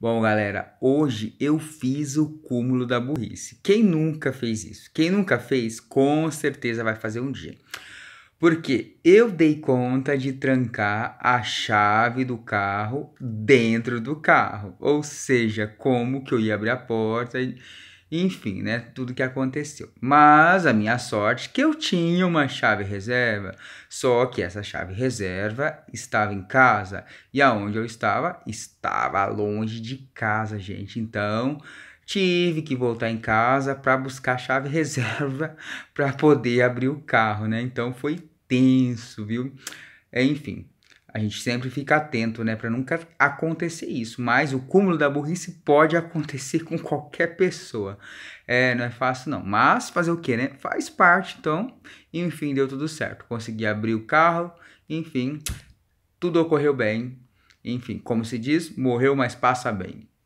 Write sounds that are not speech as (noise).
Bom, galera, hoje eu fiz o cúmulo da burrice. Quem nunca fez isso? Quem nunca fez, com certeza vai fazer um dia. Porque eu dei conta de trancar a chave do carro dentro do carro. Ou seja, como que eu ia abrir a porta enfim, né, tudo que aconteceu. Mas a minha sorte é que eu tinha uma chave reserva, só que essa chave reserva estava em casa e aonde eu estava estava longe de casa, gente. Então, tive que voltar em casa para buscar a chave (laughs) reserva para poder abrir o carro, né? Então foi tenso, viu? Enfim, a gente sempre fica atento, né, para nunca acontecer isso. Mas o cúmulo da burrice pode acontecer (laughs) com qualquer pessoa. É, não é fácil não. Mas fazer o quê, né? Faz parte, então. Enfim, deu tudo certo. Consegui abrir o carro, enfim, tudo ocorreu bem. Enfim, como se diz, morreu, mas passa bem.